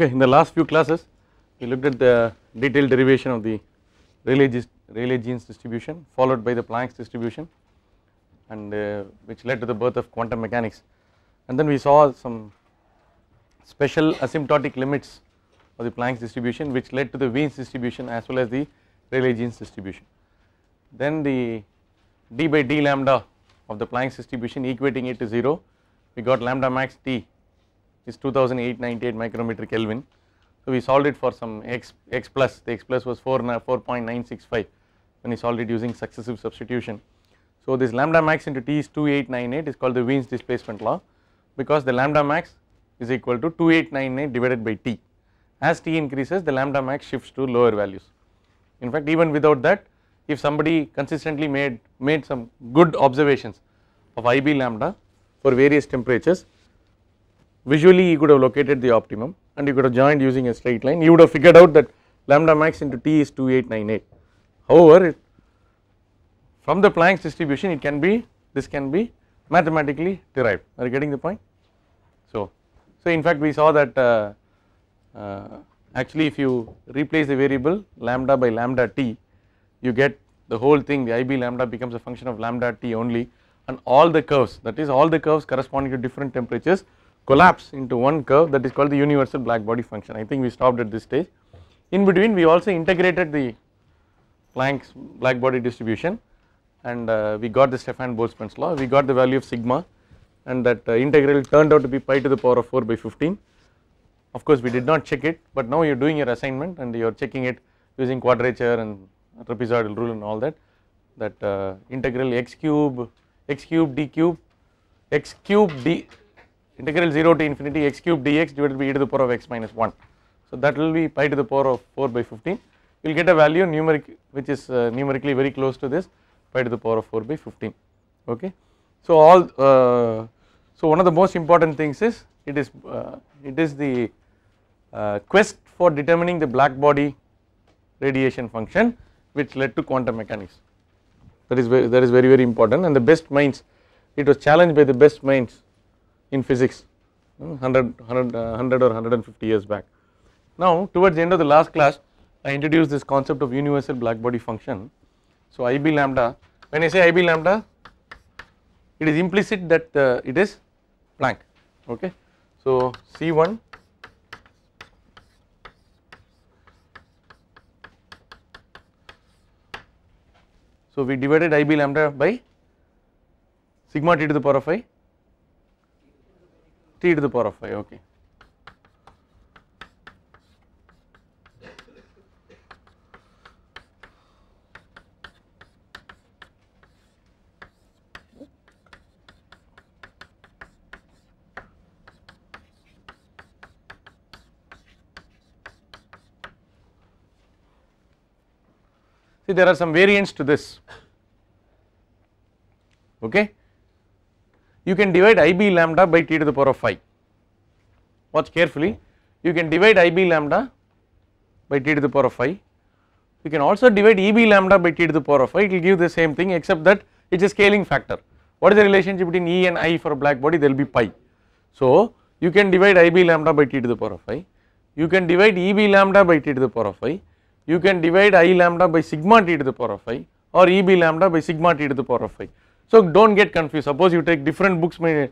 Okay, in the last few classes we looked at the detailed derivation of the Rayleigh, jeans genes distribution followed by the Planck's distribution and uh, which led to the birth of quantum mechanics and then we saw some special asymptotic limits of the Planck's distribution which led to the Wien's distribution as well as the Rayleigh genes distribution. Then the d by d lambda of the Planck's distribution equating it to 0 we got lambda max t is 2898 micrometer Kelvin. So we solved it for some x, x plus, the x plus was 4.965 when we solved it using successive substitution. So this lambda max into T is 2898 is called the Wien's displacement law because the lambda max is equal to 2898 divided by T. As T increases the lambda max shifts to lower values. In fact even without that if somebody consistently made, made some good observations of IB lambda for various temperatures visually you could have located the optimum and you could have joined using a straight line you would have figured out that lambda max into t is 2898 however it, from the Planck's distribution it can be this can be mathematically derived are you getting the point so so in fact we saw that uh, uh, actually if you replace the variable lambda by lambda t you get the whole thing the ib lambda becomes a function of lambda t only and all the curves that is all the curves corresponding to different temperatures collapse into one curve that is called the universal black body function. I think we stopped at this stage. In between we also integrated the Planck's black body distribution and uh, we got the Stefan Boltzmann's law, we got the value of sigma and that uh, integral turned out to be pi to the power of 4 by 15. Of course we did not check it but now you are doing your assignment and you are checking it using quadrature and trapezoidal rule and all that that uh, integral x cube x cube d cube x cube d integral 0 to infinity x cube dx divided by e to the power of x minus 1. So that will be pi to the power of 4 by 15. You will get a value numeric which is uh, numerically very close to this pi to the power of 4 by 15. Okay. So all uh, so one of the most important things is it is uh, it is the uh, quest for determining the black body radiation function which led to quantum mechanics. That is very, that is very very important and the best minds it was challenged by the best minds in physics 100, hmm, 100, 100 uh, or 150 years back. Now towards the end of the last class I introduced this concept of universal blackbody function. So IB lambda when I say IB lambda it is implicit that uh, it is Planck okay. So C1 so we divided IB lambda by sigma t to the power of i 3 to the power of 5 okay. See there are some variants to this okay you can divide IB lambda by T to the power of phi. Watch carefully, you can divide IB lambda by T to the power of phi. You can also divide EB lambda by T to the power of phi, it will give the same thing except that it is a scaling factor. What is the relationship between E and I for black body? There will be pi. So, you can divide IB lambda by T to the power of phi, you can divide EB lambda by T to the power of phi, you can divide I lambda by sigma T to the power of phi or EB lambda by sigma T to the power of phi. So, do not get confused suppose you take different books may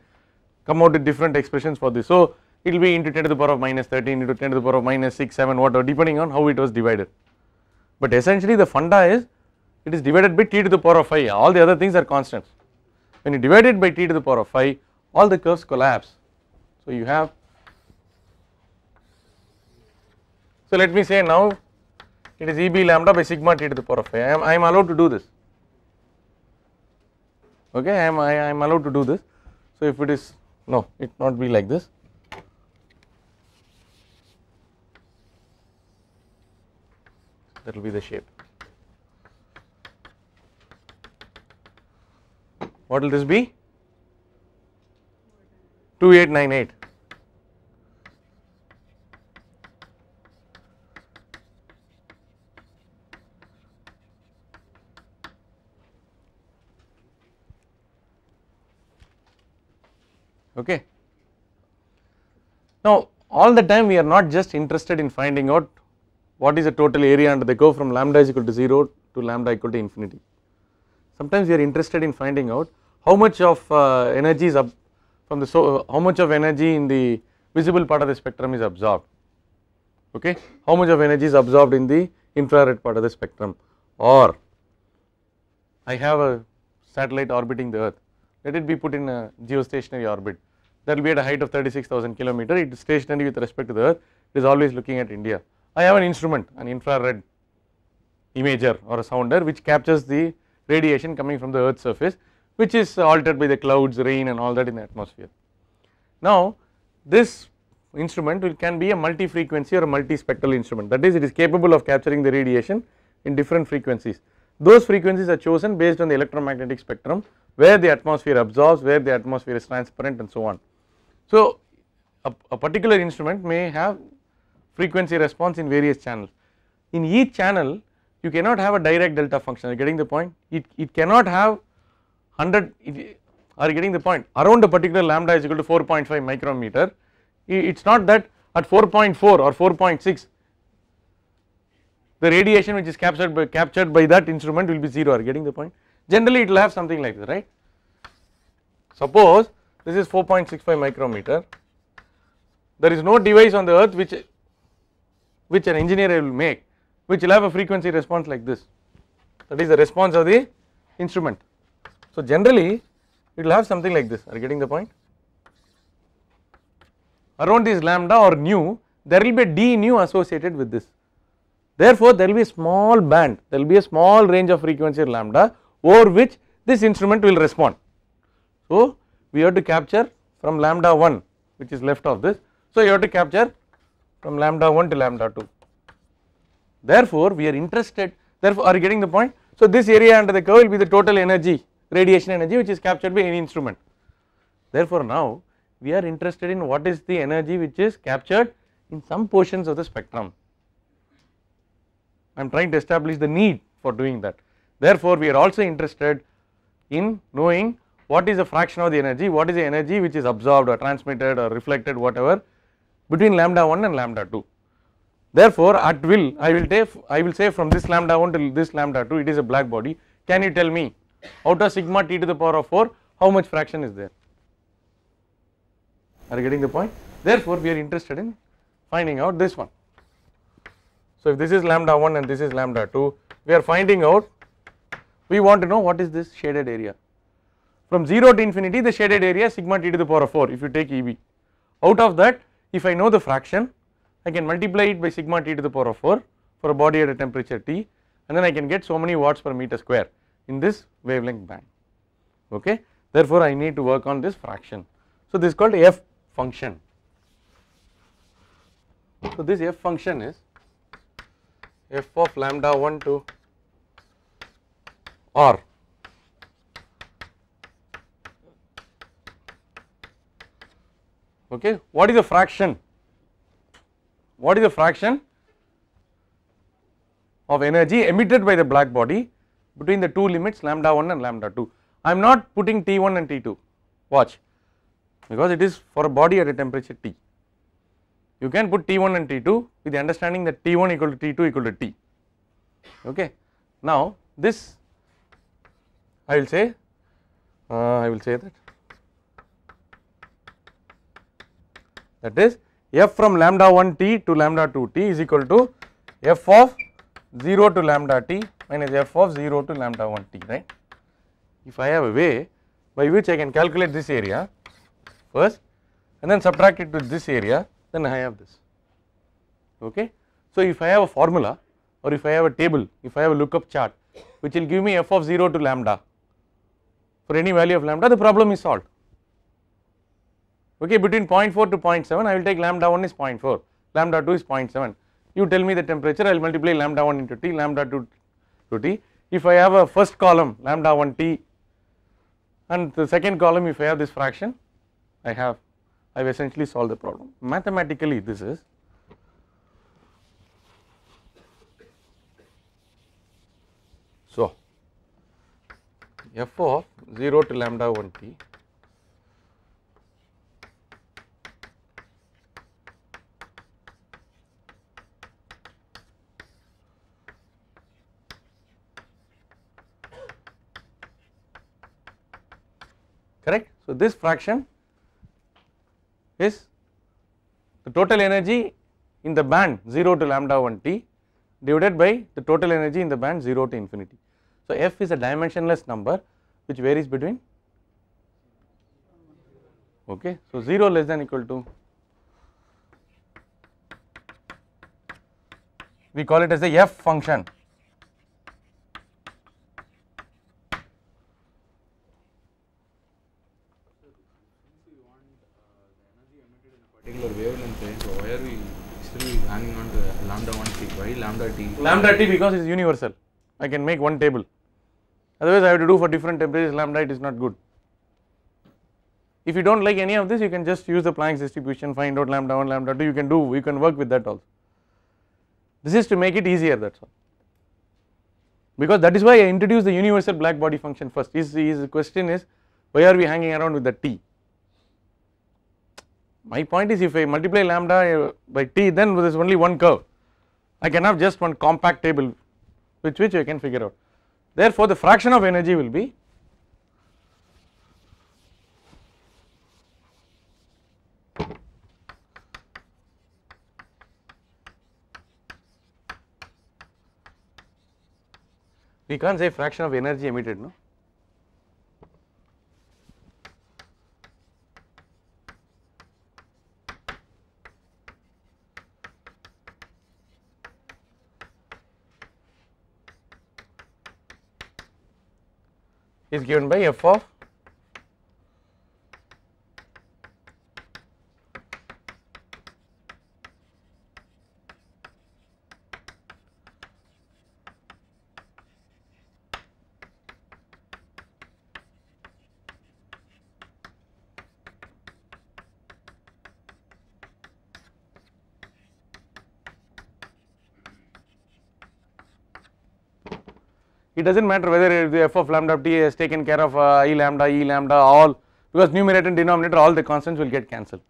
come out with different expressions for this. So, it will be into 10 to the power of minus 13 into 10 to the power of minus 6 7 whatever depending on how it was divided. But essentially the funda is it is divided by t to the power of 5 all the other things are constants. When you divide it by t to the power of 5 all the curves collapse. So, you have so let me say now it is EB lambda by sigma t to the power of 5 I am, I am allowed to do this okay I am I, I am allowed to do this so if it is no it not be like this that will be the shape what will this be 2898 okay. Now all the time we are not just interested in finding out what is the total area under the curve from lambda is equal to 0 to lambda equal to infinity. Sometimes we are interested in finding out how much of uh, energy is up from the so uh, how much of energy in the visible part of the spectrum is absorbed okay how much of energy is absorbed in the infrared part of the spectrum or I have a satellite orbiting the earth let it be put in a geostationary orbit that will be at a height of 36,000 kilometer. It is stationary with respect to the earth, it is always looking at India. I have an instrument, an infrared imager or a sounder which captures the radiation coming from the earth's surface which is altered by the clouds, rain and all that in the atmosphere. Now this instrument will, can be a multi-frequency or a multi-spectral instrument that is it is capable of capturing the radiation in different frequencies. Those frequencies are chosen based on the electromagnetic spectrum where the atmosphere absorbs, where the atmosphere is transparent and so on. So, a, a particular instrument may have frequency response in various channels. In each channel you cannot have a direct delta function are you getting the point it, it cannot have 100 it, are you getting the point around a particular lambda is equal to 4.5 micrometer it is not that at 4.4 or 4.6 the radiation which is captured by captured by that instrument will be 0 are you getting the point generally it will have something like this right. Suppose this is 4.65 micrometer. There is no device on the earth which, which an engineer will make which will have a frequency response like this that is the response of the instrument. So generally it will have something like this are you getting the point around this lambda or nu there will be d nu associated with this therefore there will be a small band there will be a small range of frequency lambda over which this instrument will respond. So we have to capture from lambda 1 which is left of this. So, you have to capture from lambda 1 to lambda 2. Therefore, we are interested therefore are you getting the point. So, this area under the curve will be the total energy radiation energy which is captured by any instrument. Therefore, now we are interested in what is the energy which is captured in some portions of the spectrum. I am trying to establish the need for doing that. Therefore, we are also interested in knowing what is the fraction of the energy, what is the energy which is absorbed or transmitted or reflected whatever between lambda 1 and lambda 2. Therefore, at will I will take I will say from this lambda 1 till this lambda 2 it is a black body. Can you tell me out of sigma t to the power of 4 how much fraction is there? Are you getting the point? Therefore, we are interested in finding out this one. So, if this is lambda 1 and this is lambda 2 we are finding out we want to know what is this shaded area from 0 to infinity the shaded area sigma t to the power of 4 if you take EB. Out of that if I know the fraction I can multiply it by sigma t to the power of 4 for a body at a temperature T and then I can get so many watts per meter square in this wavelength band okay. Therefore, I need to work on this fraction. So, this is called f function. So, this f function is f of lambda 1 to r okay. What is the fraction? What is the fraction of energy emitted by the black body between the two limits lambda 1 and lambda 2? I am not putting T1 and T2, watch because it is for a body at a temperature T. You can put T1 and T2 with the understanding that T1 equal to T2 equal to T, okay. Now, this I will say, uh, I will say that that is f from lambda 1 t to lambda 2 t is equal to f of 0 to lambda t minus f of 0 to lambda 1 t right. If I have a way by which I can calculate this area first and then subtract it to this area then I have this okay. So if I have a formula or if I have a table if I have a lookup chart which will give me f of 0 to lambda for any value of lambda the problem is solved okay between 0.4 to 0.7 I will take lambda 1 is 0.4 lambda 2 is 0.7 you tell me the temperature I will multiply lambda 1 into T lambda 2 to T if I have a first column lambda 1 T and the second column if I have this fraction I have I have essentially solved the problem mathematically this is so f of 0 to lambda 1 T So this fraction is the total energy in the band 0 to lambda 1 t divided by the total energy in the band 0 to infinity. So f is a dimensionless number which varies between okay. So 0 less than equal to we call it as a F function lambda t because it is universal. I can make one table. Otherwise, I have to do for different temperatures lambda it is not good. If you do not like any of this, you can just use the Planck's distribution, find out lambda 1, lambda 2, you can do, you can work with that also. This is to make it easier that is all because that is why I introduced the universal black body function first. His, his question is why are we hanging around with the t? My point is if I multiply lambda uh, by t then there is only one curve I can have just one compact table with which I can figure out. Therefore, the fraction of energy will be we can't say fraction of energy emitted no is given by f of It does not matter whether the f of lambda t is taken care of uh, e lambda, e lambda all because numerator and denominator all the constants will get cancelled.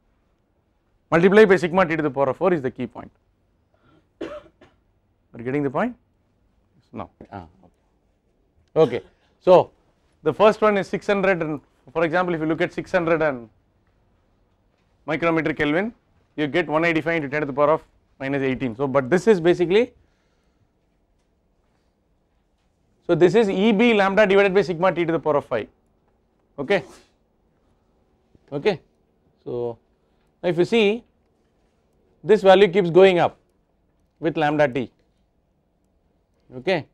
Multiply by sigma t to the power of 4 is the key point. Are you getting the point? No. Ah, okay. okay. So, the first one is 600 and for example, if you look at 600 and micrometer Kelvin, you get 185 into 10 to the power of minus 18. So, but this is basically so, this is EB lambda divided by sigma t to the power of phi okay okay. So, if you see this value keeps going up with lambda t okay.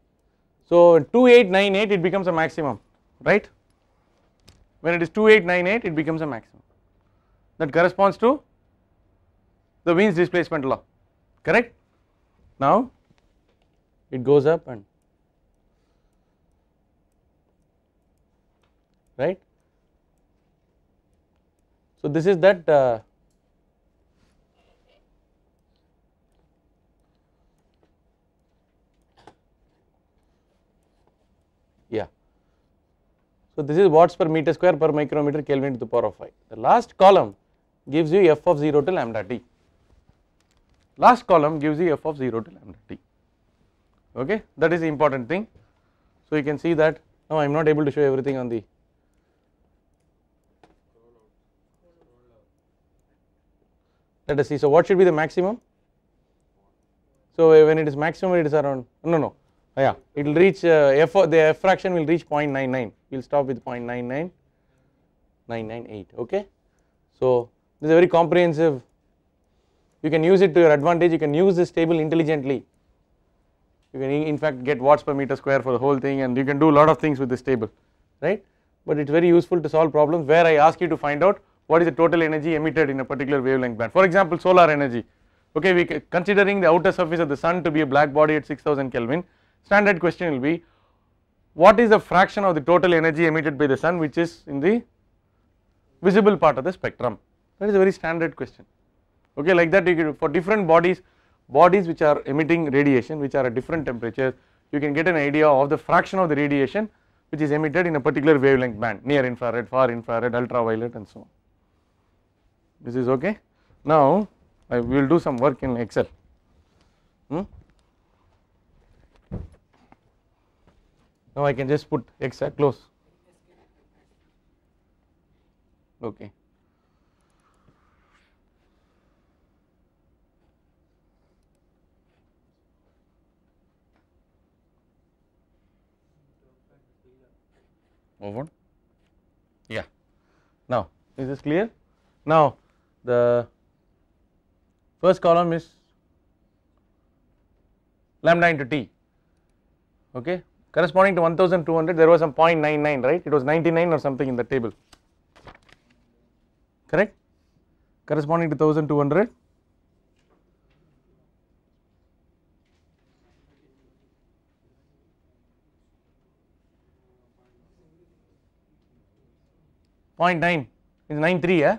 So, 2898 it becomes a maximum right when it is 2898 it becomes a maximum that corresponds to the Wien's displacement law correct. Now it goes up and right. So, this is that uh, yeah. So, this is watts per meter square per micrometer Kelvin to the power of 5. The last column gives you f of 0 to lambda t. Last column gives you f of 0 to lambda t. Okay, that is the important thing. So, you can see that now I am not able to show everything on the let us see. So, what should be the maximum? So, when it is maximum it is around no no yeah it will reach uh, f the f fraction will reach 0.99 we will stop with 0.99998 okay. So, this is a very comprehensive you can use it to your advantage you can use this table intelligently you can in fact get watts per meter square for the whole thing and you can do a lot of things with this table right but it is very useful to solve problems where I ask you to find out what is the total energy emitted in a particular wavelength band. For example, solar energy, okay, we considering the outer surface of the sun to be a black body at 6000 Kelvin, standard question will be what is the fraction of the total energy emitted by the sun which is in the visible part of the spectrum. That is a very standard question, okay, like that you can, for different bodies, bodies which are emitting radiation which are at different temperatures, you can get an idea of the fraction of the radiation which is emitted in a particular wavelength band near infrared, far infrared, ultraviolet and so on this is okay. Now I will do some work in Excel. Hmm? Now I can just put X close. Okay. Over. Yeah. Now is this clear? Now the first column is lambda into t okay corresponding to 1200 there was some 0.99 right it was 99 or something in the table correct corresponding to 1200 0.9 is 93 yeah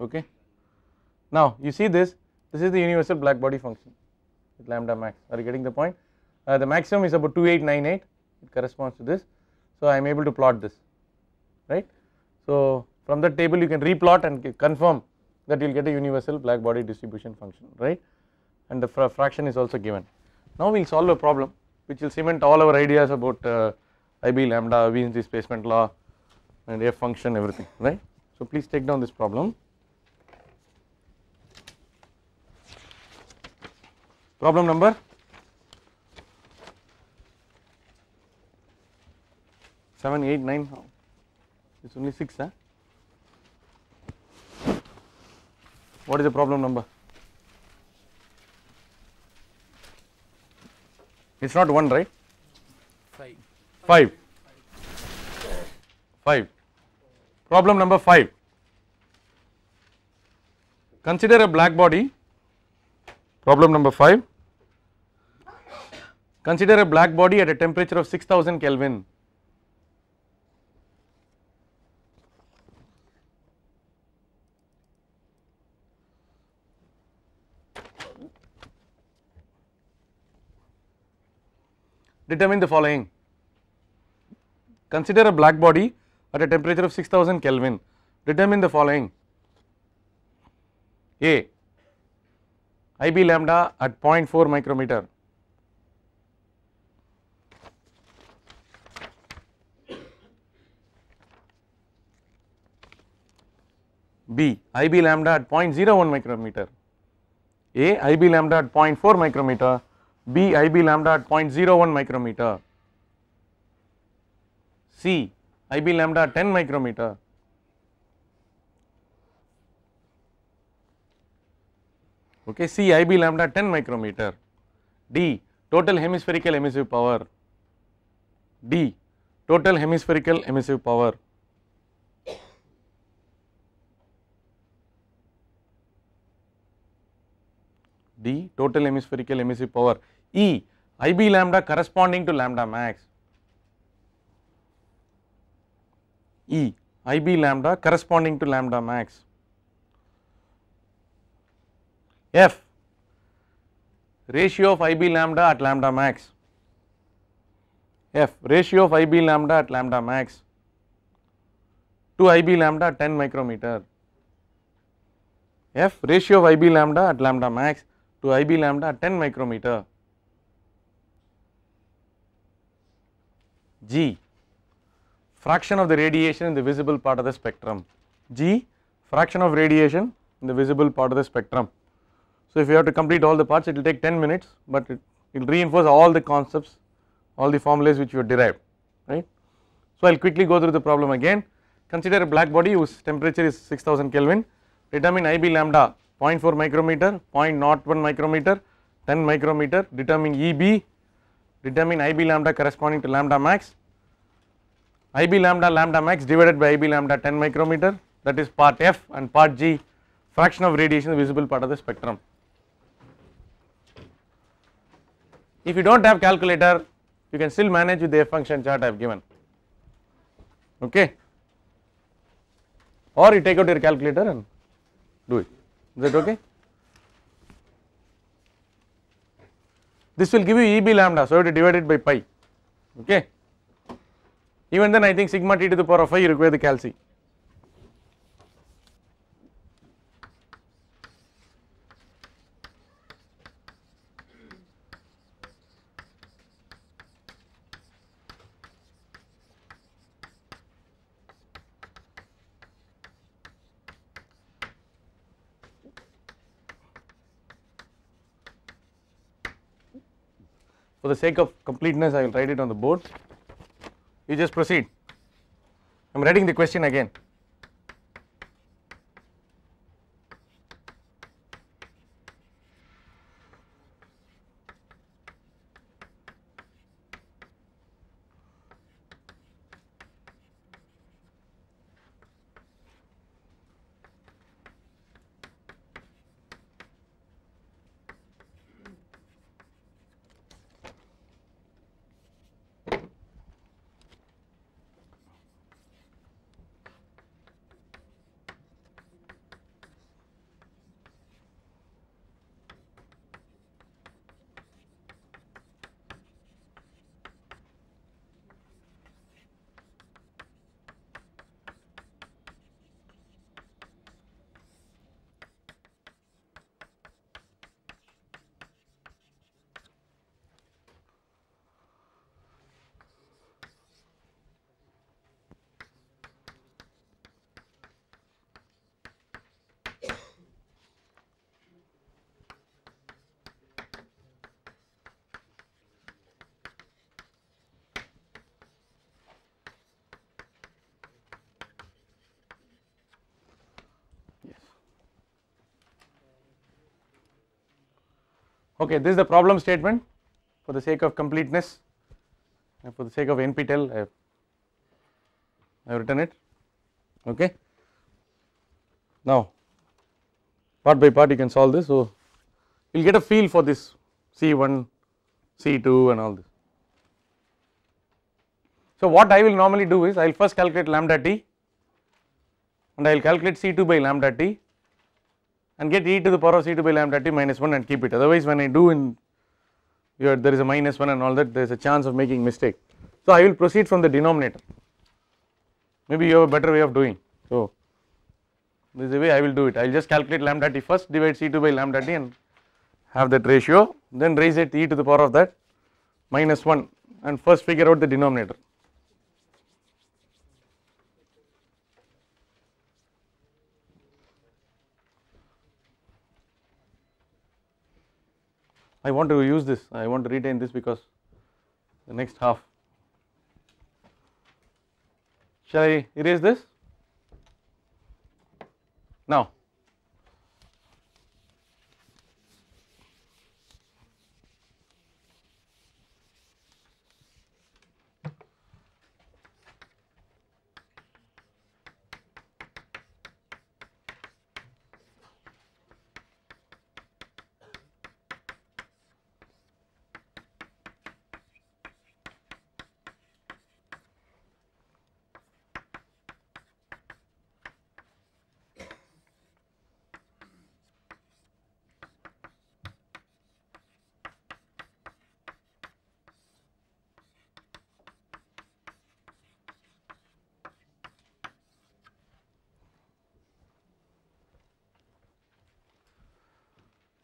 okay. Now you see this, this is the universal black body function with lambda max are you getting the point uh, the maximum is about 2898 it corresponds to this so I am able to plot this right. So from that table you can replot and confirm that you will get a universal black body distribution function right and the fraction is also given. Now we will solve a problem which will cement all our ideas about uh, IB lambda, Wien's displacement law and F function everything right. So please take down this problem. problem number Seven, eight, nine. It's only six. Huh? What is the problem number? It's not one, right? Five. Five. Five. Problem number five. Consider a black body Problem number 5. Consider a black body at a temperature of 6000 Kelvin. Determine the following. Consider a black body at a temperature of 6000 Kelvin. Determine the following. A Ib lambda at 0.4 micrometer. B Ib lambda at 0.01 micrometer, A Ib lambda at 0.4 micrometer, B Ib lambda at 0.01 micrometer, C Ib lambda at 10 micrometer, okay C ib lambda 10 micrometer D total hemispherical emissive power D total hemispherical emissive power D total hemispherical emissive power E IB lambda corresponding to lambda max E IB lambda corresponding to lambda max f ratio of ib lambda at lambda max f ratio of ib lambda at lambda max to ib lambda 10 micrometer f ratio of ib lambda at lambda max to ib lambda 10 micrometer g fraction of the radiation in the visible part of the spectrum g fraction of radiation in the visible part of the spectrum so, if you have to complete all the parts it will take 10 minutes, but it will reinforce all the concepts all the formulas which you derived right. So, I will quickly go through the problem again consider a black body whose temperature is 6000 Kelvin determine IB lambda 0.4 micrometer 0.01 micrometer 10 micrometer determine EB determine IB lambda corresponding to lambda max IB lambda lambda max divided by IB lambda 10 micrometer that is part F and part G fraction of radiation visible part of the spectrum. If you do not have calculator, you can still manage with the f function chart I have given, okay. Or you take out your calculator and do it, is that okay? This will give you EB lambda, so you have to divide it by pi, okay. Even then I think sigma t to the power of phi you require the calci. for the sake of completeness I will write it on the board. You just proceed. I am writing the question again. Okay, this is the problem statement for the sake of completeness and uh, for the sake of NPTEL uh, I have, I have written it. Okay. Now, part by part you can solve this. So, you will get a feel for this C1, C2 and all this. So, what I will normally do is I will first calculate lambda t and I will calculate C2 by lambda t and get e to the power of c 2 by lambda t minus 1 and keep it otherwise when I do in your there is a minus 1 and all that there is a chance of making mistake. So, I will proceed from the denominator maybe you have a better way of doing. So, this is the way I will do it I will just calculate lambda t first divide c 2 by lambda t and have that ratio then raise it e to the power of that minus 1 and first figure out the denominator. I want to use this I want to retain this because the next half shall I erase this now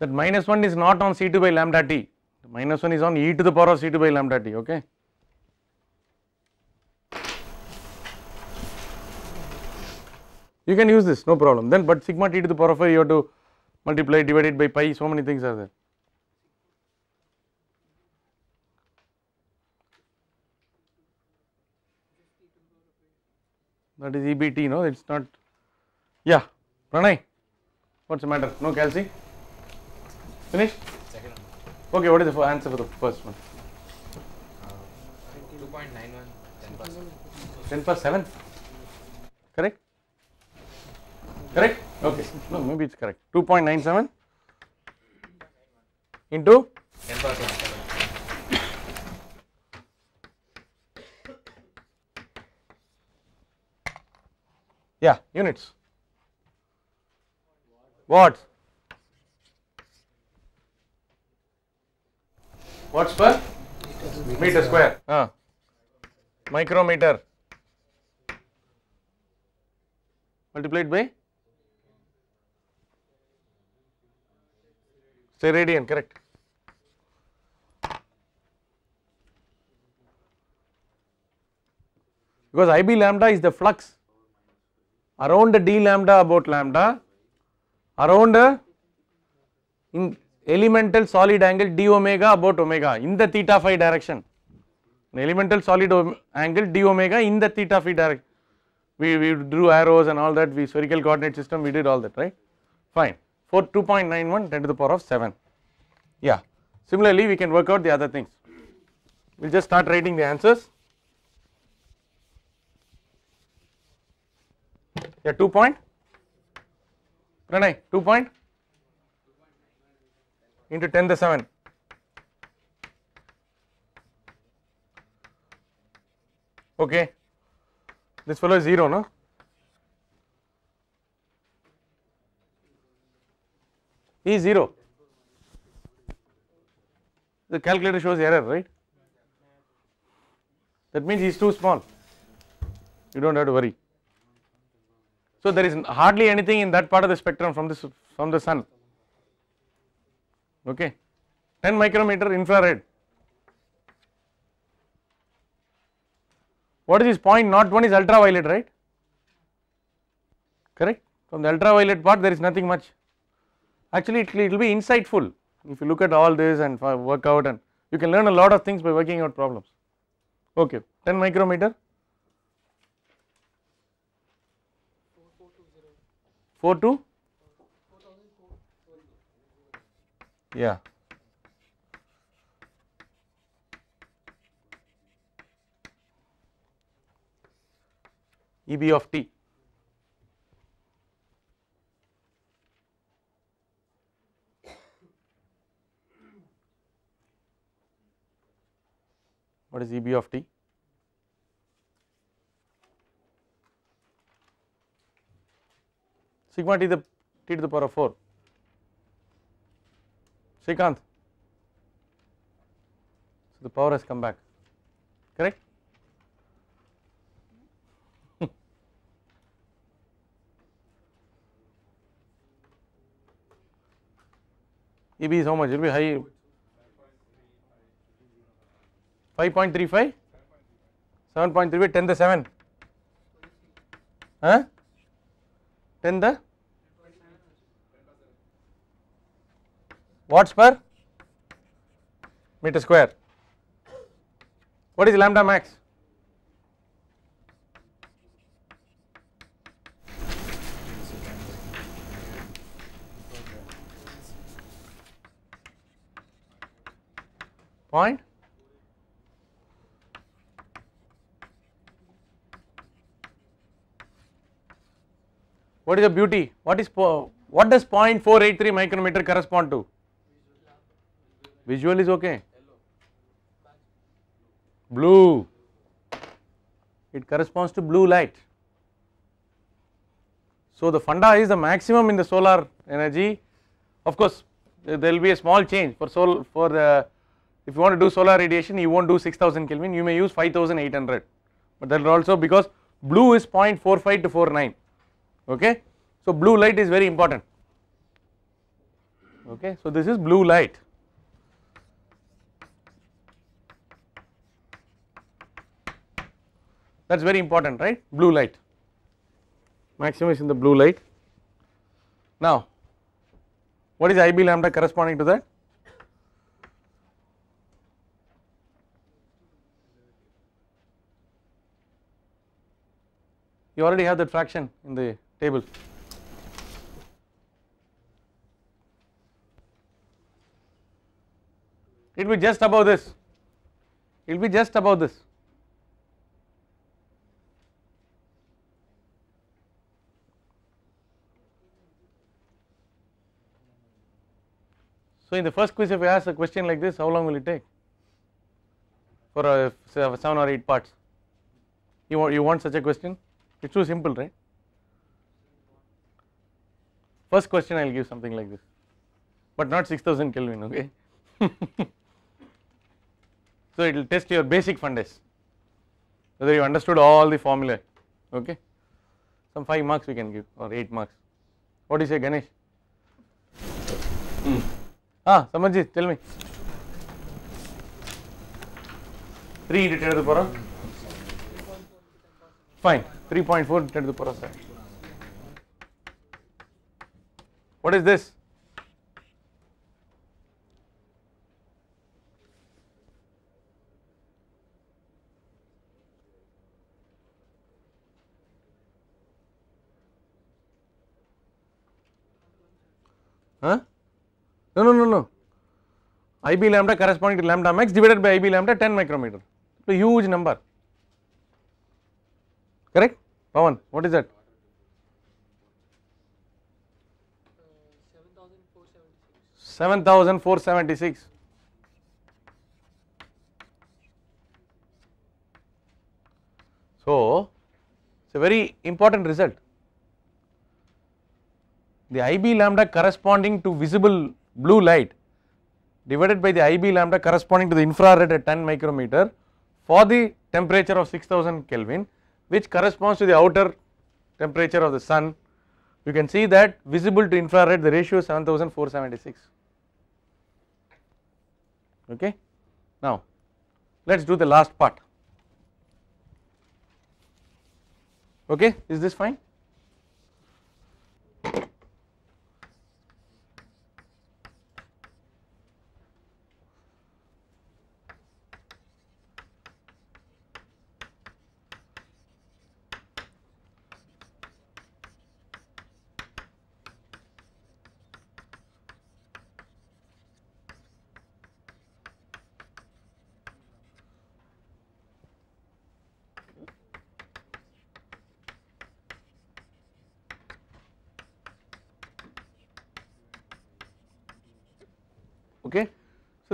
that minus 1 is not on C2 by lambda t, minus 1 is on e to the power of C2 by lambda t, okay. You can use this, no problem. Then, but sigma t to the power of 5, you have to multiply, divide it by pi, so many things are there. That is EBT, no, it is not, yeah, Pranay, what is the matter, no calcium? Finish? Second one. Okay, what is the answer for the first one? Uh, 2.91, 10 plus 7. 7? Correct? Correct? Okay. No, maybe it's correct. 2.97 into? 10 plus 7. Yeah, units. What? Watts per meter square. Ah. Micrometer multiplied by say radian, correct. Because Ib lambda is the flux around the d lambda about lambda around uh, in elemental solid angle d omega about omega in the theta phi direction. An elemental solid angle d omega in the theta phi direction. We, we drew arrows and all that, we spherical coordinate system, we did all that, right? Fine. For 2.91 10 to the power of 7. Yeah. Similarly, we can work out the other things. We will just start writing the answers. Yeah, 2 point. Pranay, 2 into 10 the 7 okay this fellow is 0 no e 0 the calculator shows error right that means he is too small you do not have to worry so there is hardly anything in that part of the spectrum from this from the sun okay 10 micrometer infrared what is this point not one is ultraviolet right correct from the ultraviolet part there is nothing much actually it, it will be insightful if you look at all this and work out and you can learn a lot of things by working out problems okay 10 micrometer 4 to Yeah. EB of t. What is EB of t? Sigma t the t to the power of 4. Srikanth, so the power has come back, correct? EB is how much? It will be high. 5.35? 7.35, 10 the 7. Huh? 10 the watts per meter square. What is lambda max? Point what is the beauty what is what does 0.483 micrometer correspond to Visual is okay? Blue. It corresponds to blue light. So, the funda is the maximum in the solar energy. Of course, there will be a small change for sol for the if you want to do solar radiation, you won't do 6000 Kelvin, you may use 5800, but that also because blue is 0.45 to 49. Okay. So, blue light is very important. Okay. So, this is blue light. that is very important right blue light maximum is in the blue light. Now what is IB lambda corresponding to that? You already have that fraction in the table. It will be just above this, it will be just above this. So in the first quiz if you ask a question like this how long will it take for a, uh, say, uh, 7 or 8 parts you want, you want such a question it is too simple right. First question I will give something like this but not 6000 Kelvin okay. so it will test your basic fundus whether you understood all the formula okay some 5 marks we can give or 8 marks. What do you say Ganesh? ஆ சமஞ்சி தெல்மி three into எடுத்து போகிறோம் fine three point four எடுத்து போகிறோம் sir what is this huh No, no, no, no. IB lambda corresponding to lambda max divided by IB lambda 10 micrometer. It's a huge number. Correct? Pawan, what is that? Seven thousand four seventy-six. 7476. So, it's a very important result. The IB lambda corresponding to visible blue light divided by the IB lambda corresponding to the infrared at 10 micrometer for the temperature of 6000 Kelvin which corresponds to the outer temperature of the sun you can see that visible to infrared the ratio is 7476 okay. Now let us do the last part okay is this fine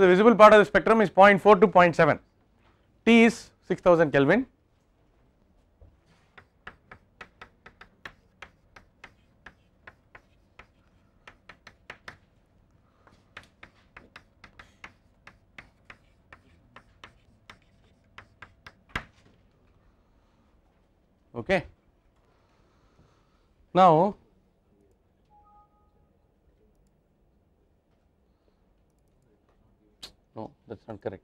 visible part of the spectrum is 0.4 to 0.7, T is 6000 Kelvin. Okay. Now, not correct.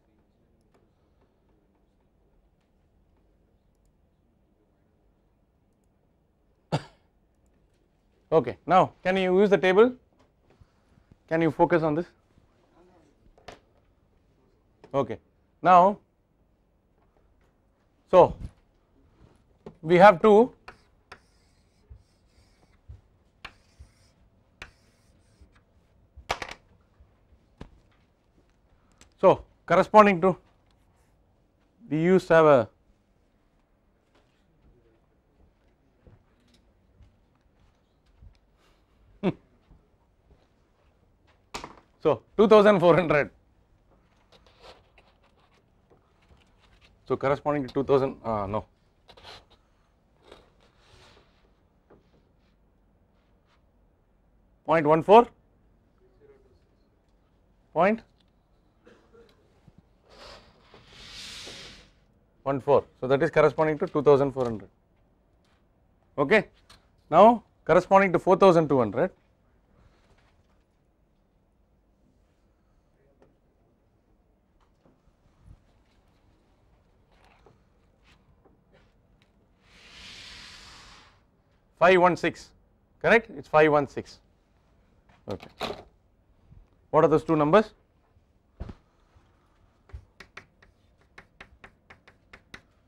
okay, now can you use the table? Can you focus on this? Okay, now so we have to so corresponding to we used to have a So 2400. So corresponding to 2000, uh, no. Point one four. Point One four. So that is corresponding to 2400. Okay. Now corresponding to 4200. Five one six, correct? It's five one six. Okay. What are those two numbers?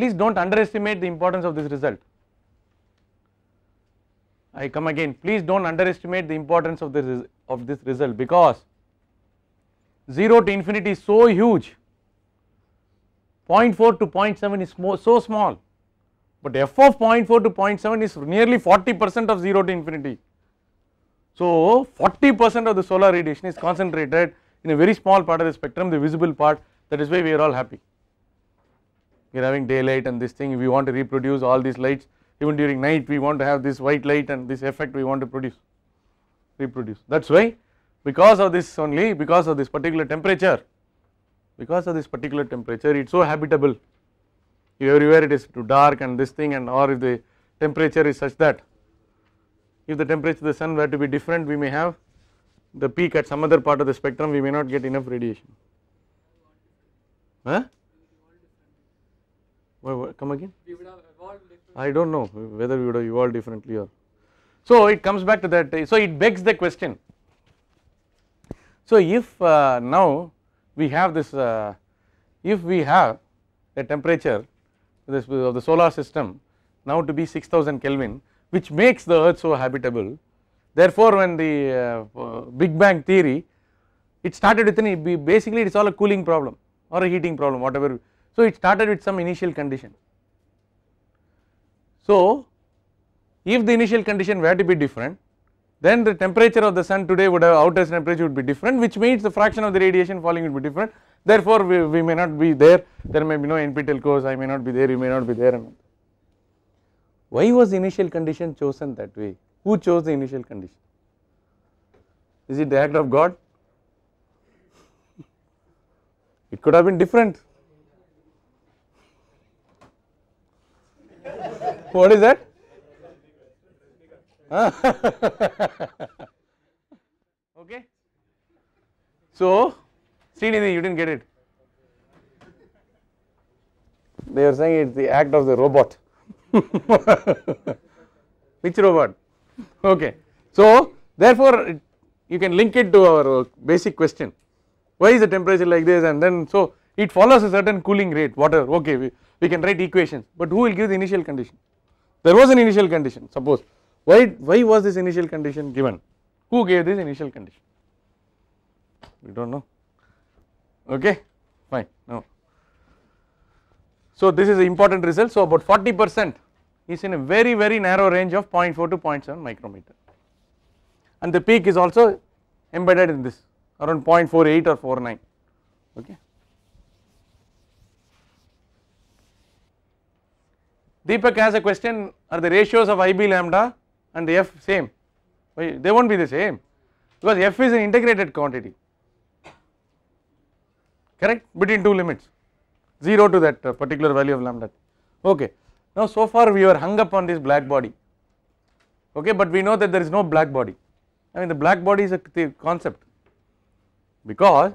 Please do not underestimate the importance of this result. I come again, please do not underestimate the importance of this, of this result because 0 to infinity is so huge, 0.4 to 0.7 is so small, but f of 0.4 to 0.7 is nearly 40 percent of 0 to infinity. So, 40 percent of the solar radiation is concentrated in a very small part of the spectrum, the visible part that is why we are all happy. We are having daylight and this thing we want to reproduce all these lights even during night we want to have this white light and this effect we want to produce reproduce that is why because of this only because of this particular temperature because of this particular temperature it is so habitable everywhere it is too dark and this thing and or if the temperature is such that if the temperature of the sun were to be different we may have the peak at some other part of the spectrum we may not get enough radiation. Huh? Why, why, come again? We would have evolved differently. I do not know whether we would have evolved differently or. So, it comes back to that. Eh, so, it begs the question. So, if uh, now we have this, uh, if we have a temperature this, of the solar system now to be 6000 Kelvin, which makes the earth so habitable. Therefore, when the uh, Big Bang theory, it started with any, basically it is all a cooling problem or a heating problem, whatever so, it started with some initial condition. So, if the initial condition were to be different then the temperature of the sun today would have outer temperature would be different which means the fraction of the radiation falling would be different therefore we, we may not be there there may be no NPTEL course I may not be there you may not be there. Why was the initial condition chosen that way who chose the initial condition is it the act of God it could have been different What is that? okay. So, Srinidhi, you didn't get it. They are saying it's the act of the robot. Which robot? Okay. So, therefore, it, you can link it to our basic question. Why is the temperature like this? And then, so it follows a certain cooling rate, water, okay, we, we can write equations, but who will give the initial condition? There was an initial condition suppose why, why was this initial condition given? Who gave this initial condition? We do not know okay fine now. So this is an important result so about 40 percent is in a very very narrow range of 0.4 to 0.7 micrometer and the peak is also embedded in this around 0.48 or 49 okay. Deepak has a question are the ratios of IB lambda and F same? They will not be the same because F is an integrated quantity correct between two limits 0 to that uh, particular value of lambda okay. Now so far we were hung up on this black body okay but we know that there is no black body I mean the black body is a concept because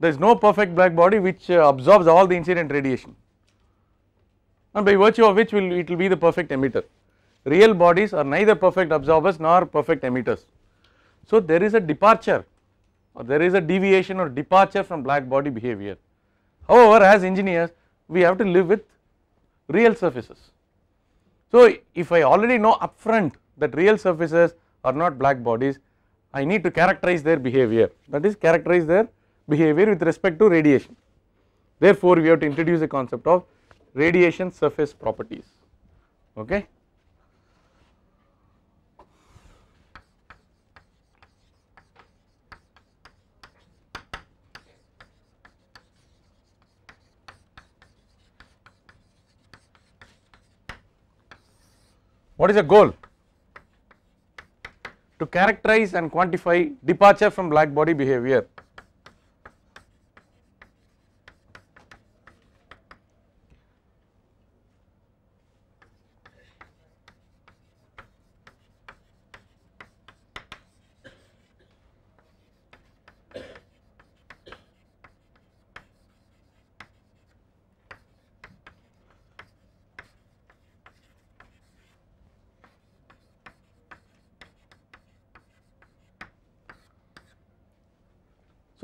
there is no perfect black body which uh, absorbs all the incident radiation and by virtue of which will, it will be the perfect emitter. Real bodies are neither perfect absorbers nor perfect emitters. So there is a departure or there is a deviation or departure from black body behavior. However, as engineers we have to live with real surfaces. So if I already know upfront that real surfaces are not black bodies, I need to characterize their behavior that is characterize their behavior with respect to radiation. Therefore, we have to introduce the concept of radiation surface properties okay. What is the goal? To characterize and quantify departure from black body behavior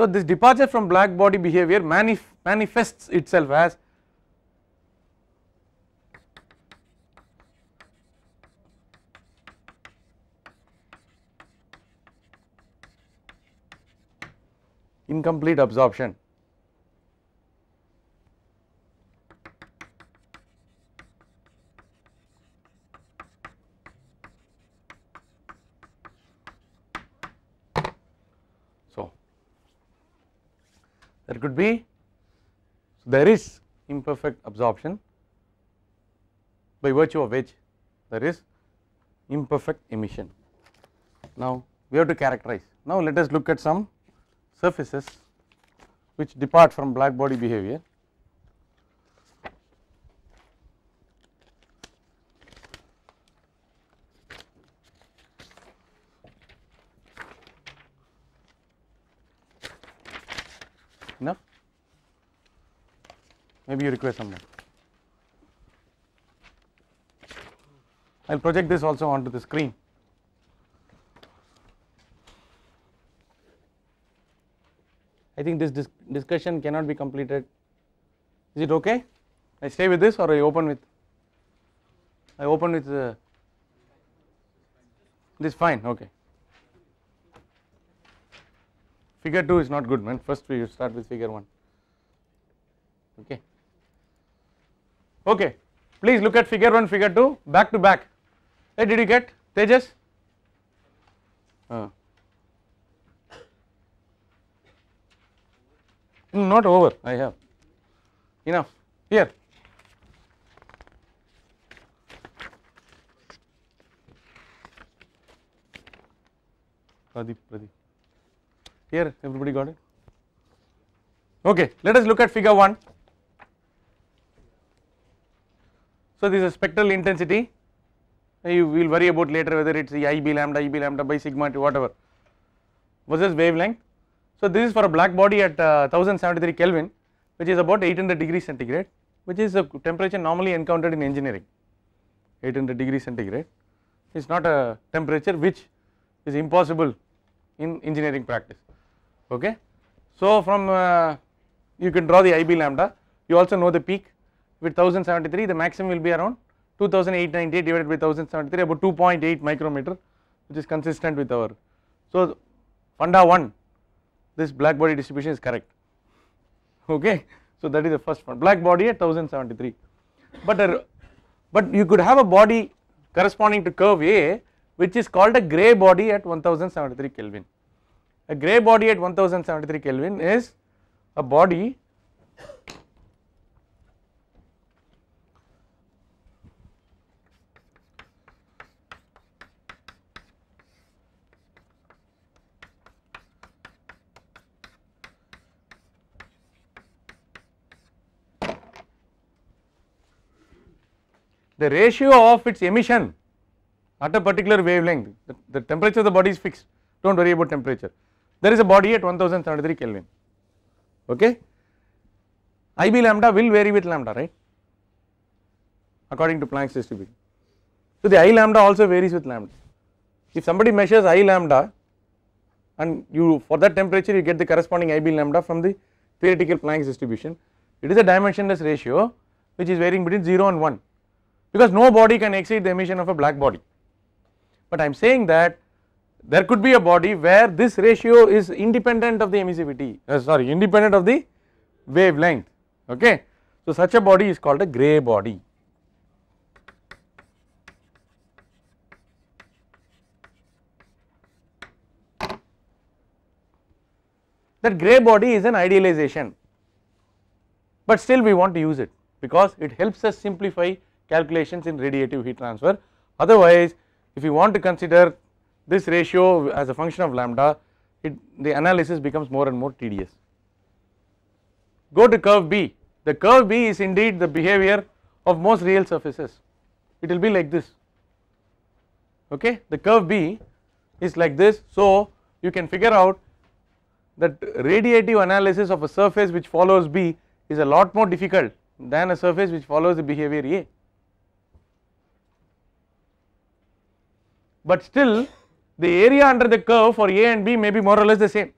So, this departure from black body behavior manif manifests itself as incomplete absorption that could be there is imperfect absorption by virtue of which there is imperfect emission. Now we have to characterize. Now let us look at some surfaces which depart from black body behavior Maybe you require something. I will project this also onto the screen. I think this dis discussion cannot be completed. Is it okay? I stay with this or I open with? I open with uh, this fine okay. Figure 2 is not good man first we start with figure 1 okay. Okay, please look at figure 1, figure 2 back to back. Hey, did you get Tejas? Uh, not over, I have enough here. Pradeep, Pradeep. Here, everybody got it? Okay, let us look at figure 1. So, this is spectral intensity you will worry about later whether it is Ib lambda, I B lambda by sigma t whatever versus wavelength. So, this is for a black body at uh, 1073 Kelvin which is about 800 degrees centigrade which is a temperature normally encountered in engineering 800 degrees centigrade is not a temperature which is impossible in engineering practice okay. So, from uh, you can draw the Ib lambda you also know the peak with 1073 the maximum will be around 2890 divided by 1073 about 2.8 micrometer which is consistent with our. So, Funda 1 this black body distribution is correct okay. So, that is the first one black body at 1073 but a, uh, but you could have a body corresponding to curve A which is called a grey body at 1073 Kelvin. A grey body at 1073 Kelvin is a body the ratio of its emission at a particular wavelength, the, the temperature of the body is fixed, do not worry about temperature. There is a body at 1073 Kelvin, okay. IB lambda will vary with lambda, right, according to Planck's distribution. So, the I lambda also varies with lambda. If somebody measures I lambda and you for that temperature you get the corresponding IB lambda from the theoretical Planck's distribution, it is a dimensionless ratio which is varying between 0 and 1 because no body can exceed the emission of a black body. But I am saying that there could be a body where this ratio is independent of the emissivity uh, sorry independent of the wavelength okay. So such a body is called a gray body. That gray body is an idealization but still we want to use it because it helps us simplify calculations in radiative heat transfer. Otherwise, if you want to consider this ratio as a function of lambda, it, the analysis becomes more and more tedious. Go to curve B. The curve B is indeed the behavior of most real surfaces. It will be like this. Okay, the curve B is like this. So you can figure out that radiative analysis of a surface which follows B is a lot more difficult than a surface which follows the behavior A. but still the area under the curve for A and B may be more or less the same.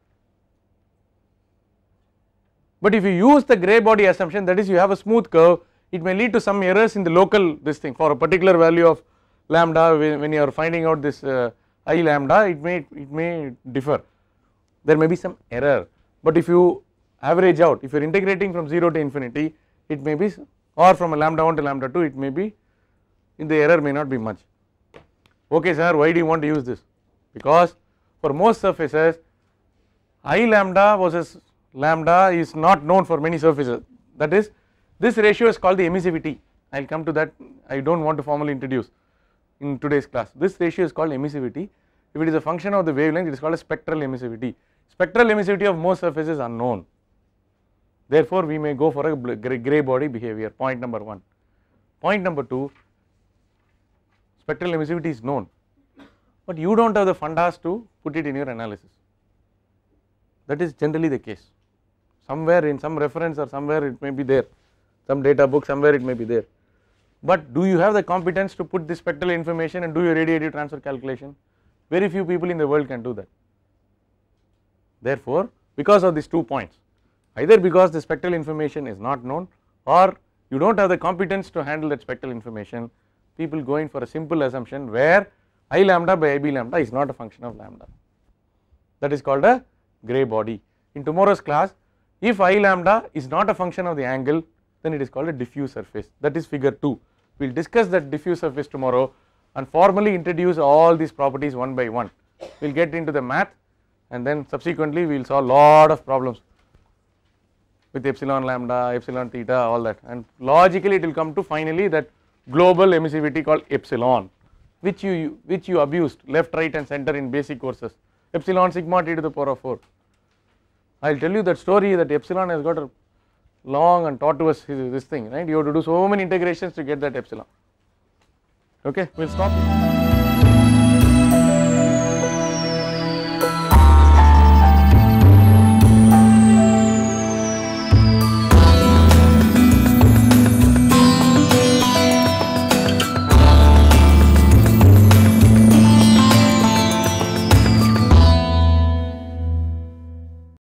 But if you use the grey body assumption that is you have a smooth curve it may lead to some errors in the local this thing for a particular value of lambda when, you are finding out this uh, i lambda it may it may differ there may be some error but if you average out if you are integrating from 0 to infinity it may be or from a lambda 1 to lambda 2 it may be in the error may not be much okay sir why do you want to use this because for most surfaces i lambda versus lambda is not known for many surfaces that is this ratio is called the emissivity I will come to that I do not want to formally introduce in today's class this ratio is called emissivity if it is a function of the wavelength it is called a spectral emissivity spectral emissivity of most surfaces are known therefore we may go for a gray body behavior point number 1 point number 2 spectral emissivity is known, but you do not have the fundas to put it in your analysis. That is generally the case. Somewhere in some reference or somewhere it may be there, some data book somewhere it may be there. But do you have the competence to put this spectral information and do your radiative transfer calculation? Very few people in the world can do that. Therefore, because of these two points, either because the spectral information is not known or you do not have the competence to handle that spectral information people going for a simple assumption where I lambda by AB lambda is not a function of lambda that is called a gray body. In tomorrow's class if I lambda is not a function of the angle then it is called a diffuse surface that is figure 2. We will discuss that diffuse surface tomorrow and formally introduce all these properties one by one. We will get into the math and then subsequently we will solve lot of problems with epsilon lambda, epsilon theta all that and logically it will come to finally that global emissivity called epsilon which you which you abused left right and center in basic courses epsilon sigma t to the power of 4 I will tell you that story that epsilon has got a long and tortuous this thing right you have to do so many integrations to get that epsilon okay we will stop